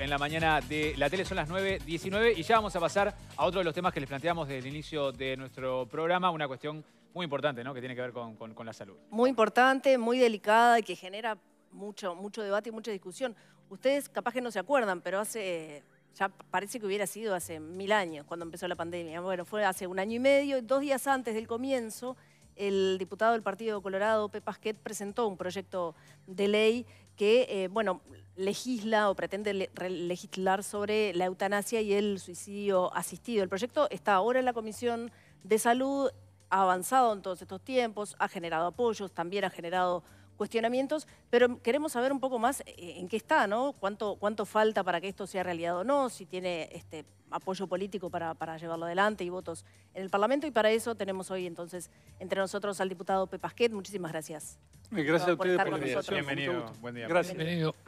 En la mañana de la tele son las 9.19 y ya vamos a pasar a otro de los temas que les planteamos desde el inicio de nuestro programa, una cuestión muy importante, ¿no? Que tiene que ver con, la salud. Muy importante, muy delicada y que genera mucho, mucho debate y mucha discusión. Ustedes capaz que no se acuerdan, pero hace, ya parece que hubiera sido hace mil años cuando empezó la pandemia. Bueno, fue hace un año y medio, dos días antes del comienzo, el diputado del Partido Colorado, Pepe Pasquet, presentó un proyecto de ley que, eh, bueno, legisla o pretende legislar sobre la eutanasia y el suicidio asistido. El proyecto está ahora en la Comisión de Salud, ha avanzado en todos estos tiempos, ha generado apoyos, también ha generado cuestionamientos, pero queremos saber un poco más eh, en qué está, ¿no? ¿Cuánto, falta para que esto sea realidad o no? Si tiene este, apoyo político para, llevarlo adelante y votos en el Parlamento. Y para eso tenemos hoy entonces entre nosotros al diputado Pepasquet. Muchísimas gracias. Gracias a ustedes por, estar con nosotros. Bienvenido. Buen día. Gracias.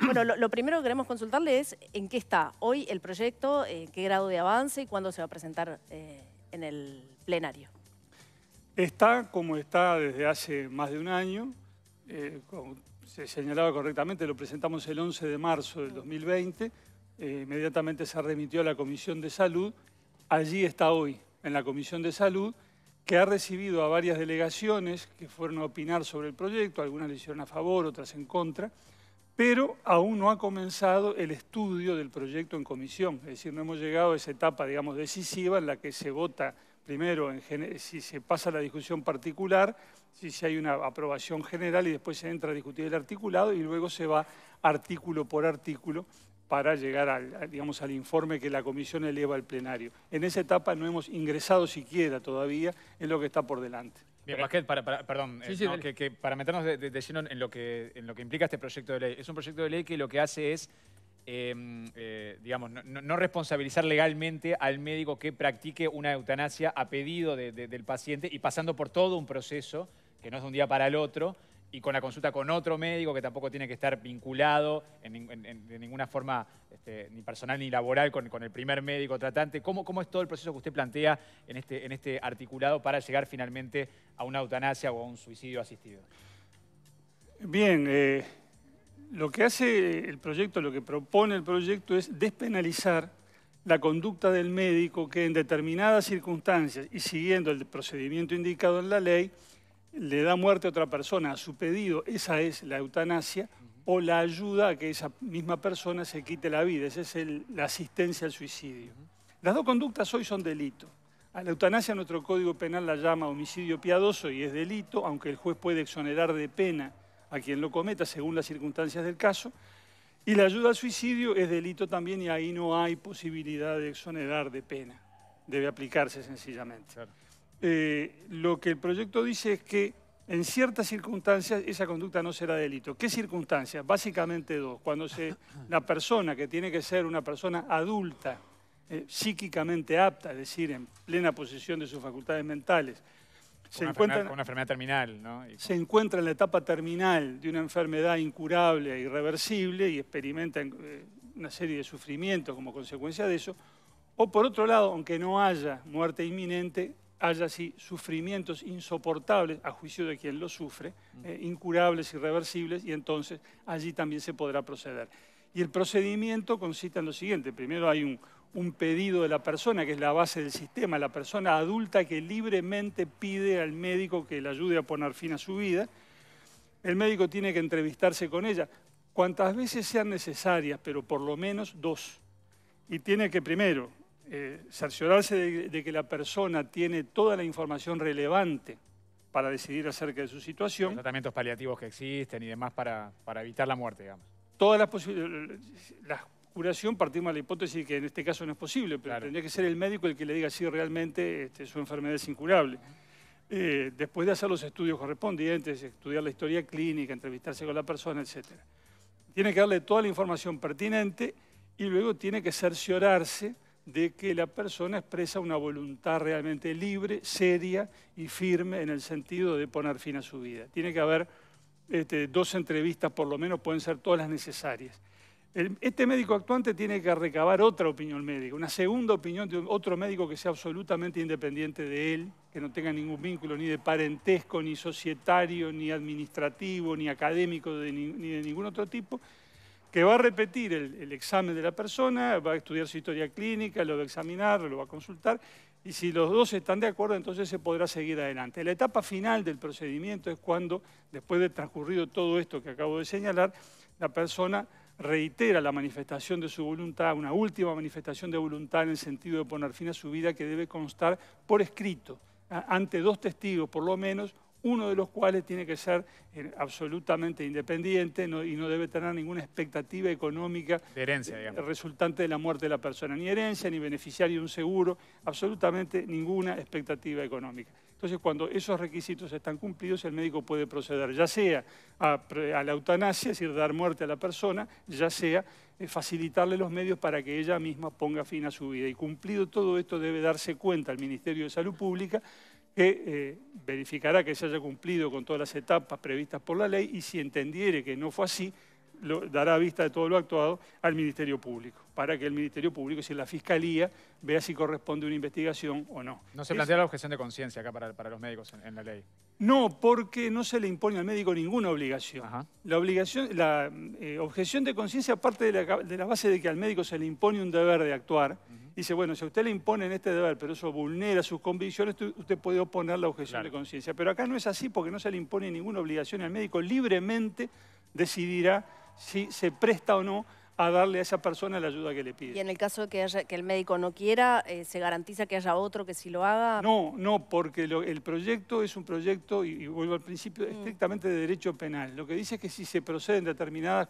Bueno, lo, primero que queremos consultarle es en qué está hoy el proyecto, eh, qué grado de avance y cuándo se va a presentar eh, en el plenario. Está como está desde hace más de un año. Eh, como se señalaba correctamente, lo presentamos el 11 de marzo del 2020, eh, inmediatamente se remitió a la Comisión de Salud, allí está hoy, en la Comisión de Salud, que ha recibido a varias delegaciones que fueron a opinar sobre el proyecto, algunas le hicieron a favor, otras en contra, pero aún no ha comenzado el estudio del proyecto en comisión, es decir, no hemos llegado a esa etapa, digamos, decisiva en la que se vota primero, si se pasa la discusión particular, si sí, hay una aprobación general y después se entra a discutir el articulado y luego se va artículo por artículo para llegar al, digamos, al informe que la comisión eleva al plenario. En esa etapa no hemos ingresado siquiera todavía en lo que está por delante. Bien, Basquet, para, perdón, eh, para meternos de, lleno en lo, que, en lo que implica este proyecto de ley, es un proyecto de ley que lo que hace es em, eh, digamos, no, responsabilizar legalmente al médico que practique una eutanasia a pedido del paciente y pasando por todo un proceso que no es de un día para el otro, y con la consulta con otro médico que tampoco tiene que estar vinculado en, de ninguna forma, este, ni personal ni laboral, con, el primer médico tratante. ¿Cómo, es todo el proceso que usted plantea este, en este, articulado para llegar finalmente a una eutanasia o a un suicidio asistido? Bien, eh, lo que hace el proyecto, lo que propone el proyecto es despenalizar la conducta del médico que en determinadas circunstancias y siguiendo el procedimiento indicado en la ley, le da muerte a otra persona a su pedido, esa es la eutanasia, o la ayuda a que esa misma persona se quite la vida, esa es la asistencia al suicidio. Las dos conductas hoy son delito. A la eutanasia nuestro Código Penal la llama homicidio piadoso y es delito, aunque el juez puede exonerar de pena a quien lo cometa según las circunstancias del caso. Y la ayuda al suicidio es delito también y ahí no hay posibilidad de exonerar de pena. Debe aplicarse sencillamente. Eh, lo que el proyecto dice es que en ciertas circunstancias esa conducta no será delito. ¿Qué circunstancias? Básicamente dos. Cuando se, la persona, que tiene que ser una persona adulta, eh, psíquicamente apta, es decir, en plena posesión de sus facultades mentales, se encuentra, una enfermedad terminal, se encuentra en la etapa terminal de una enfermedad incurable, e irreversible, y experimenta eh, una serie de sufrimientos como consecuencia de eso, o por otro lado, aunque no haya muerte inminente, haya así sufrimientos insoportables a juicio de quien lo sufre, mm. eh, incurables, irreversibles, y entonces allí también se podrá proceder. Y el procedimiento consiste en lo siguiente. Primero hay un, un pedido de la persona, que es la base del sistema, la persona adulta que libremente pide al médico que le ayude a poner fin a su vida. El médico tiene que entrevistarse con ella cuantas veces sean necesarias, pero por lo menos dos. Y tiene que primero eh, cerciorarse de, que la persona tiene toda la información relevante para decidir acerca de su situación. tratamientos paliativos que existen y demás para, para evitar la muerte, digamos. Todas las posibilidades, la curación partimos de la hipótesis que en este caso no es posible, pero tendría que ser el médico el que le diga si realmente este, su enfermedad es incurable. Eh, después de hacer los estudios correspondientes, estudiar la historia clínica, entrevistarse con la persona, etc. Tiene que darle toda la información pertinente y luego tiene que cerciorarse de que la persona expresa una voluntad realmente libre, seria y firme en el sentido de poner fin a su vida. Tiene que haber este, dos entrevistas, por lo menos pueden ser todas las necesarias. este médico actuante tiene que recabar otra opinión médica, una segunda opinión de otro médico que sea absolutamente independiente de él, que no tenga ningún vínculo ni de parentesco, ni societario, ni administrativo, ni académico, ni de ningún otro tipo, que va a repetir el, el, examen de la persona, va a estudiar su historia clínica, lo va a examinar, lo va a consultar, y si los dos están de acuerdo, entonces se podrá seguir adelante. La etapa final del procedimiento es cuando, después de transcurrido todo esto que acabo de señalar, la persona reitera la manifestación de su voluntad, una última manifestación de voluntad en el sentido de poner fin a su vida que debe constar por escrito, ante dos testigos por lo menos, uno de los cuales tiene que ser eh, absolutamente independiente y no debe tener ninguna expectativa económica herencia, eh, resultante de la muerte de la persona, ni herencia, ni beneficiario de un seguro, absolutamente ninguna expectativa económica. Entonces, cuando esos requisitos están cumplidos, el médico puede proceder, ya sea a, la eutanasia, es decir, dar muerte a la persona, ya sea eh, facilitarle los medios para que ella misma ponga fin a su vida. Y cumplido todo esto, debe darse cuenta al Ministerio de Salud Pública que eh, verificará que se haya cumplido con todas las etapas previstas por la ley y si entendiere que no fue así, lo, dará vista de todo lo actuado al Ministerio Público, para que el Ministerio Público, si la Fiscalía, vea si corresponde una investigación o no. ¿No se plantea la objeción de conciencia acá para, los médicos en, la ley? No, porque no se le impone al médico ninguna obligación. La, obligación, la eh, objeción de conciencia parte de la, base de que al médico se le impone un deber de actuar. Dice, bueno, si a usted le imponen este deber, pero eso vulnera sus convicciones, usted puede oponer la objeción de conciencia. Pero acá no es así porque no se le impone ninguna obligación el médico. Libremente decidirá si se presta o no a darle a esa persona la ayuda que le pide. Y en el caso de que, el médico no quiera, eh, ¿se garantiza que haya otro que sí lo haga? No, no, porque el proyecto es un proyecto, y, vuelvo al principio, mm. estrictamente de derecho penal. Lo que dice es que si se proceden determinadas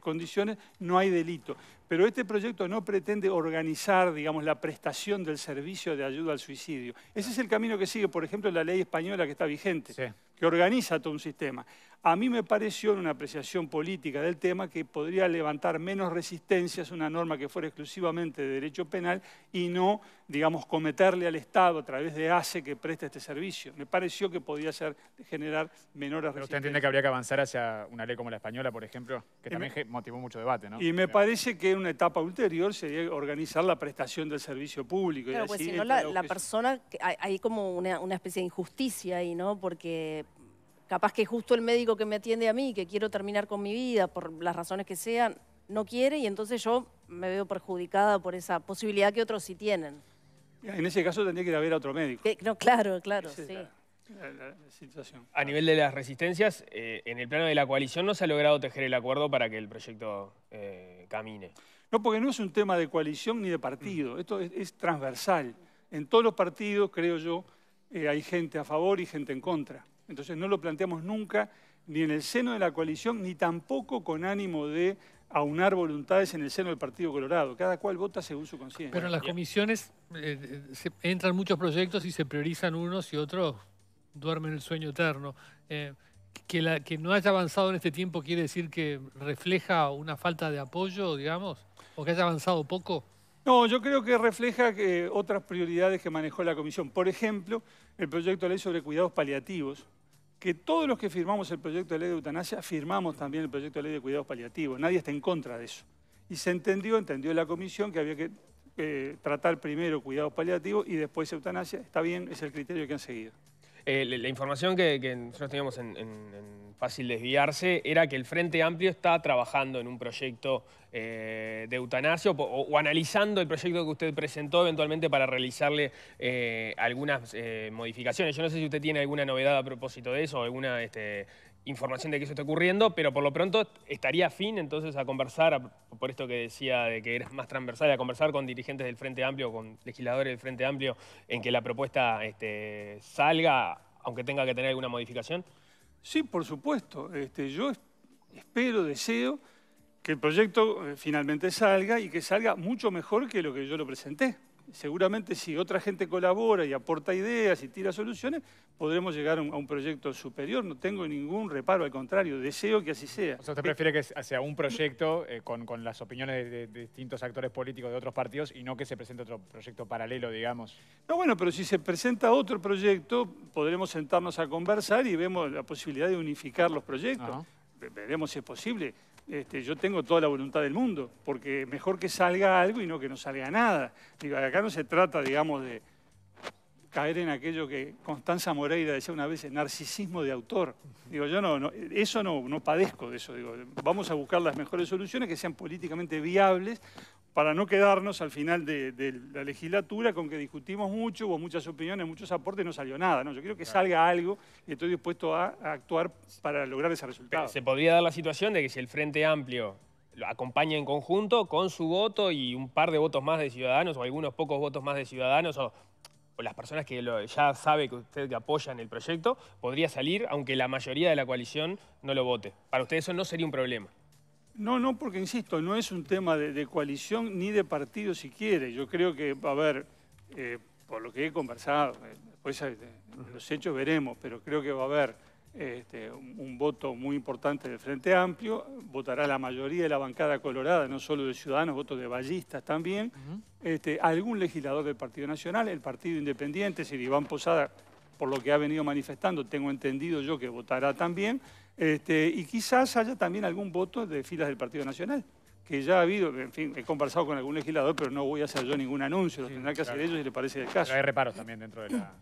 condiciones no hay delito. Pero este proyecto no pretende organizar, digamos, la prestación del servicio de ayuda al suicidio. Ese es el camino que sigue, por ejemplo, la ley española que está vigente, que organiza todo un sistema. A mí me pareció, en una apreciación política del tema, que podría levantar menos resistencias una norma que fuera exclusivamente de derecho penal y no, digamos, cometerle al Estado a través de ACE que preste este servicio. Me pareció que podía ser, generar menores resistencias. ¿Usted entiende que habría que avanzar hacia una ley como la española, por ejemplo, que también motivó mucho debate, ¿no? Y me parece que una etapa ulterior sería organizar la prestación del servicio público. Claro, pues si no, la, persona, hay, como una, una especie de injusticia ahí, ¿no? Porque Capaz que justo el médico que me atiende a mí, que quiero terminar con mi vida por las razones que sean, no quiere y entonces yo me veo perjudicada por esa posibilidad que otros sí tienen. En ese caso tendría que haber a otro médico. No, claro, claro, sí. A nivel de las resistencias, eh, en el plano de la coalición no se ha logrado tejer el acuerdo para que el proyecto eh, camine. No, porque no es un tema de coalición ni de partido. Esto es, transversal. En todos los partidos, creo yo, eh, hay gente a favor y gente en contra. Entonces no lo planteamos nunca ni en el seno de la coalición, ni tampoco con ánimo de aunar voluntades en el seno del Partido Colorado. Cada cual vota según su conciencia. Pero en las comisiones eh, eh, entran muchos proyectos y se priorizan unos y otros duermen el sueño eterno. Eh, que, no haya avanzado en este tiempo quiere decir que refleja una falta de apoyo, digamos, o que haya avanzado poco. No, yo creo que refleja otras prioridades que manejó la Comisión. Por ejemplo, el proyecto de ley sobre cuidados paliativos, que todos los que firmamos el proyecto de ley de eutanasia firmamos también el proyecto de ley de cuidados paliativos. Nadie está en contra de eso. Y se entendió, entendió la comisión que había que eh, tratar primero cuidados paliativos y después eutanasia. Está bien, es el criterio que han seguido. Eh, la, información que, nosotros teníamos en, Fácil Desviarse era que el Frente Amplio está trabajando en un proyecto eh, de eutanasia o, analizando el proyecto que usted presentó eventualmente para realizarle eh, algunas modificaciones. Yo no sé si usted tiene alguna novedad a propósito de eso, o alguna este, información de que eso está ocurriendo, pero por lo pronto estaría fin entonces a conversar, por esto que decía de que era más transversal, a conversar con dirigentes del Frente Amplio, con legisladores del Frente Amplio, en que la propuesta este, salga, aunque tenga que tener alguna modificación? Sí, por supuesto. Este, yo espero, deseo que el proyecto eh, finalmente salga y que salga mucho mejor que lo que yo lo presenté seguramente si otra gente colabora y aporta ideas y tira soluciones, podremos llegar a un, proyecto superior. No tengo ningún reparo, al contrario, deseo que así sea. usted prefiere que sea un proyecto eh, con, las opiniones de, distintos actores políticos de otros partidos y no que se presente otro proyecto paralelo, digamos. No, bueno, pero si se presenta otro proyecto, podremos sentarnos a conversar y vemos la posibilidad de unificar los proyectos. Veremos si es posible este, yo tengo toda la voluntad del mundo, porque mejor que salga algo y no que no salga nada. Digo, acá no se trata, digamos, de caer en aquello que Constanza Moreira decía una vez, narcisismo de autor. Digo, yo no, no eso no, no padezco de eso. Digo, vamos a buscar las mejores soluciones que sean políticamente viables para no quedarnos al final de, la legislatura con que discutimos mucho, hubo muchas opiniones, muchos aportes, no salió nada. ¿no? Yo quiero que salga algo y estoy dispuesto a, actuar para lograr ese resultado. Se podría dar la situación de que si el Frente Amplio lo acompaña en conjunto con su voto y un par de votos más de ciudadanos o algunos pocos votos más de ciudadanos o, las personas que ya sabe que usted que apoyan el proyecto, podría salir aunque la mayoría de la coalición no lo vote. Para usted eso no sería un problema. No, no, porque insisto, no es un tema de, coalición ni de partido si quiere. Yo creo que, va a haber, eh, por lo que he conversado, eh, después eh, de los hechos veremos, pero creo que va a haber este, un voto muy importante del Frente Amplio, votará la mayoría de la bancada colorada, no solo de ciudadanos, voto de ballistas también, este, algún legislador del Partido Nacional, el Partido Independiente, si Iván Posada, por lo que ha venido manifestando, tengo entendido yo que votará también, este, y quizás haya también algún voto de filas del Partido Nacional, que ya ha habido, en fin, he conversado con algún legislador, pero no voy a hacer yo ningún anuncio, lo tendrá tendrán que hacer ellos si le parece el caso. hay reparos también dentro de la...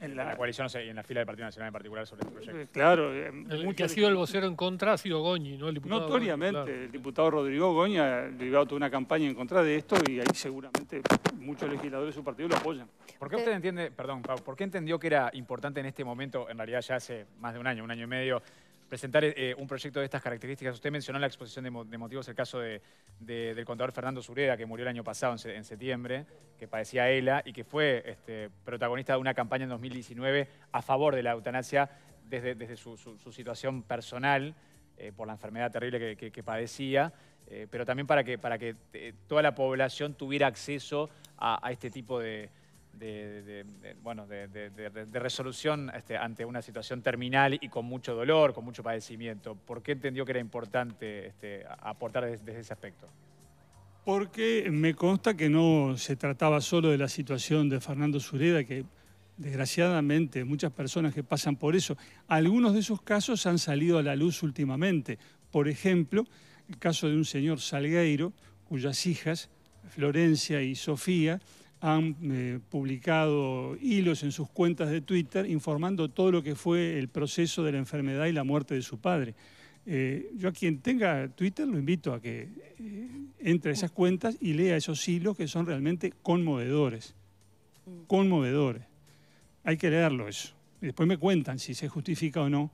En la, coalición no sé, y en la fila del Partido Nacional en particular sobre este proyecto. Eh, claro. Eh, el, ha sido el vocero en contra ha sido Goñi, ¿no? Notoriamente, el diputado Rodrigo Goñi ha llevado toda una campaña en contra de esto y ahí seguramente muchos legisladores de su partido lo apoyan. ¿Por qué usted entiende, perdón, Pau, por qué entendió que era importante en este momento, en realidad ya hace más de un año, un año y medio, presentar eh, un proyecto de estas características. Usted mencionó en la exposición de, motivos el caso del contador Fernando Sureda, que murió el año pasado, en, septiembre, que padecía ELA y que fue este, protagonista de una campaña en 2019 a favor de la eutanasia desde, desde su, situación personal, eh, por la enfermedad terrible que, padecía, eh, pero también para que, para que toda la población tuviera acceso a este tipo de de, de resolución este, ante una situación terminal y con mucho dolor, con mucho padecimiento. ¿Por qué entendió que era importante este, aportar desde ese aspecto? Porque me consta que no se trataba solo de la situación de Fernando Sureda, que desgraciadamente muchas personas que pasan por eso, algunos de esos casos han salido a la luz últimamente. Por ejemplo, el caso de un señor Salgueiro, cuyas hijas, Florencia y Sofía, han eh, publicado hilos en sus cuentas de Twitter informando todo lo que fue el proceso de la enfermedad y la muerte de su padre. Eh, yo a quien tenga Twitter lo invito a que eh, entre a esas cuentas y lea esos hilos que son realmente conmovedores. Mm. Conmovedores. Hay que leerlo eso. después me cuentan si se justifica o no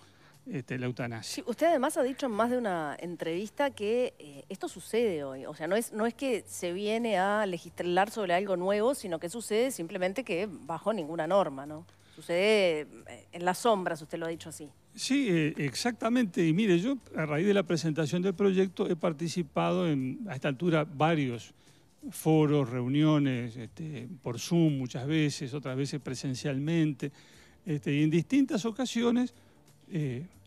este, la eutanasia. usted además ha dicho en más de una entrevista que eh, esto sucede hoy. O sea, no es, no es que se viene a legislar sobre algo nuevo, sino que sucede simplemente que bajo ninguna norma, ¿no? Sucede eh, en las sombras, usted lo ha dicho así. Sí, eh, exactamente. Y mire, yo a raíz de la presentación del proyecto he participado en, a esta altura, varios foros, reuniones, este, por Zoom muchas veces, otras veces presencialmente, este, y en distintas ocasiones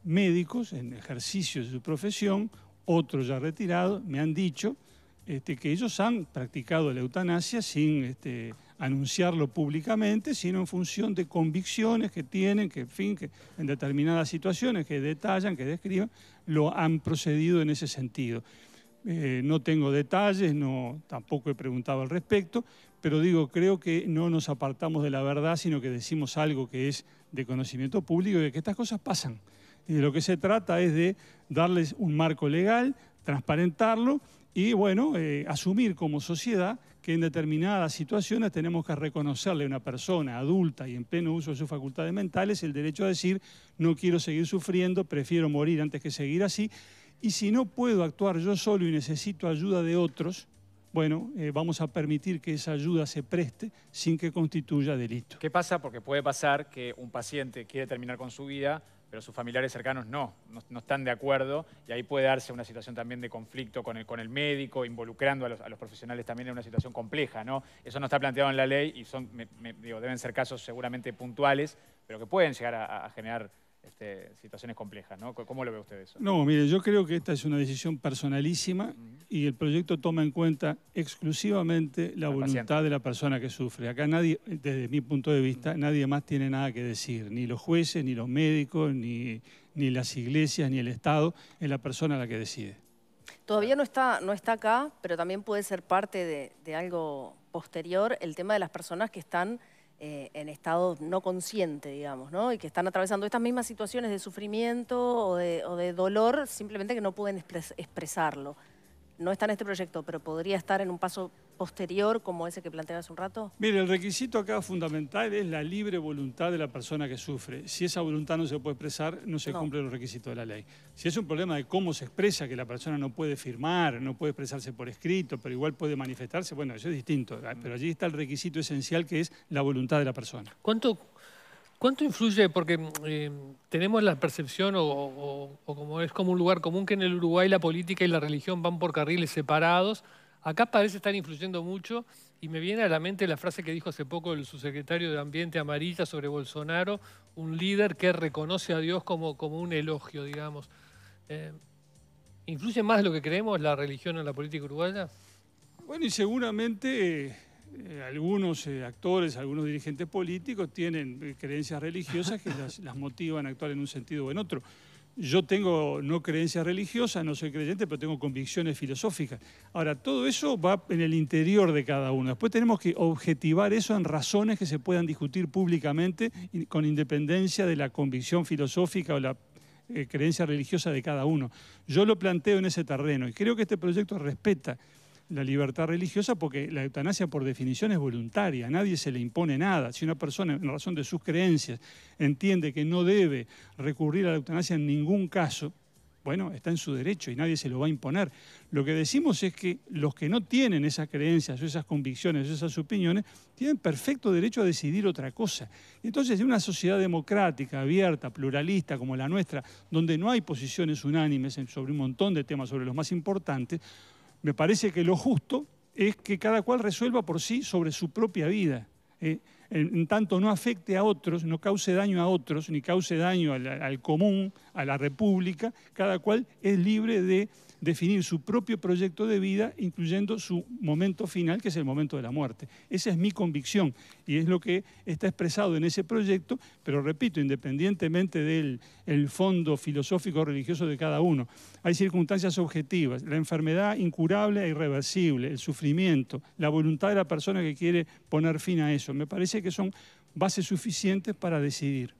médicos en ejercicio de su profesión, otros ya retirados, me han dicho este, que ellos han practicado la eutanasia sin este, anunciarlo públicamente, sino en función de convicciones que tienen, que en fin, que en determinadas situaciones que detallan, que describen, lo han procedido en ese sentido. Eh, no tengo detalles, no, tampoco he preguntado al respecto, pero digo, creo que no nos apartamos de la verdad, sino que decimos algo que es de conocimiento público, de que estas cosas pasan y de lo que se trata es de darles un marco legal, transparentarlo y, bueno, eh, asumir como sociedad que en determinadas situaciones tenemos que reconocerle a una persona adulta y en pleno uso de sus facultades mentales el derecho a decir no quiero seguir sufriendo, prefiero morir antes que seguir así. Y si no puedo actuar yo solo y necesito ayuda de otros, bueno, eh, vamos a permitir que esa ayuda se preste sin que constituya delito. ¿Qué pasa? Porque puede pasar que un paciente quiere terminar con su vida, pero sus familiares cercanos no, no, están de acuerdo y ahí puede darse una situación también de conflicto con el, con el médico, involucrando a los, profesionales también en una situación compleja. ¿no? Eso no está planteado en la ley y son, digo, deben ser casos seguramente puntuales, pero que pueden llegar a generar este, situaciones complejas, ¿no? ¿Cómo lo ve usted eso? No, mire, yo creo que esta es una decisión personalísima y el proyecto toma en cuenta exclusivamente la, voluntad de la persona que sufre. Acá nadie, desde mi punto de vista, nadie más tiene nada que decir, ni los jueces, ni los médicos, ni, ni las iglesias, ni el Estado, es la persona la que decide. Todavía no está, no está acá, pero también puede ser parte de, de algo posterior el tema de las personas que están eh, en estado no consciente, digamos, ¿no? Y que están atravesando estas mismas situaciones de sufrimiento o de, dolor, simplemente que no pueden expresarlo. No está en este proyecto, pero podría estar en un paso posterior como ese que planteabas un rato? Mire, el requisito acá fundamental es la libre voluntad de la persona que sufre. Si esa voluntad no se puede expresar, no se cumple cumplen los requisitos de la ley. Si es un problema de cómo se expresa, que la persona no puede firmar, no puede expresarse por escrito, pero igual puede manifestarse, bueno, eso es distinto. Pero allí está el requisito esencial que es la voluntad de la persona. ¿Cuánto, ¿Cuánto influye? Porque eh, tenemos la percepción, o, como es como un lugar común, que en el Uruguay la política y la religión van por carriles separados, Acá parece estar influyendo mucho y me viene a la mente la frase que dijo hace poco el subsecretario de Ambiente Amarilla sobre Bolsonaro, un líder que reconoce a Dios como, un elogio, digamos. Eh, ¿Influye más lo que creemos la religión en la política uruguaya? Bueno, y seguramente eh, algunos eh, actores, algunos dirigentes políticos tienen creencias religiosas que las motivan a actuar en un sentido o en otro. Yo tengo no creencias religiosas, no soy creyente, pero tengo convicciones filosóficas. Ahora, todo eso va en el interior de cada uno. Después tenemos que objetivar eso en razones que se puedan discutir públicamente con independencia de la convicción filosófica o la eh, creencia religiosa de cada uno. Yo lo planteo en ese terreno y creo que este proyecto respeta la libertad religiosa porque la eutanasia por definición es voluntaria, nadie se le impone nada. Si una persona, en razón de sus creencias, entiende que no debe recurrir a la eutanasia en ningún caso, bueno, está en su derecho y nadie se lo va a imponer. Lo que decimos es que los que no tienen esas creencias o esas convicciones o esas opiniones tienen perfecto derecho a decidir otra cosa. Entonces, en una sociedad democrática, abierta, pluralista como la nuestra, donde no hay posiciones unánimes sobre un montón de temas, sobre los más importantes, me parece que lo justo es que cada cual resuelva por sí sobre su propia vida. ¿eh? en tanto no afecte a otros, no cause daño a otros, ni cause daño al común, a la república, cada cual es libre de definir su propio proyecto de vida, incluyendo su momento final, que es el momento de la muerte. Esa es mi convicción y es lo que está expresado en ese proyecto, pero repito, independientemente del el fondo filosófico religioso de cada uno, hay circunstancias objetivas, la enfermedad incurable e irreversible, el sufrimiento, la voluntad de la persona que quiere poner fin a eso. Me parece que son bases suficientes para decidir.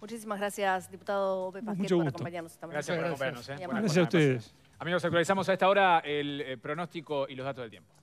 Muchísimas gracias, diputado por Gracias por acompañarnos. Gracias eh. a ustedes. Amigos, actualizamos a esta hora el eh, pronóstico y los datos del tiempo.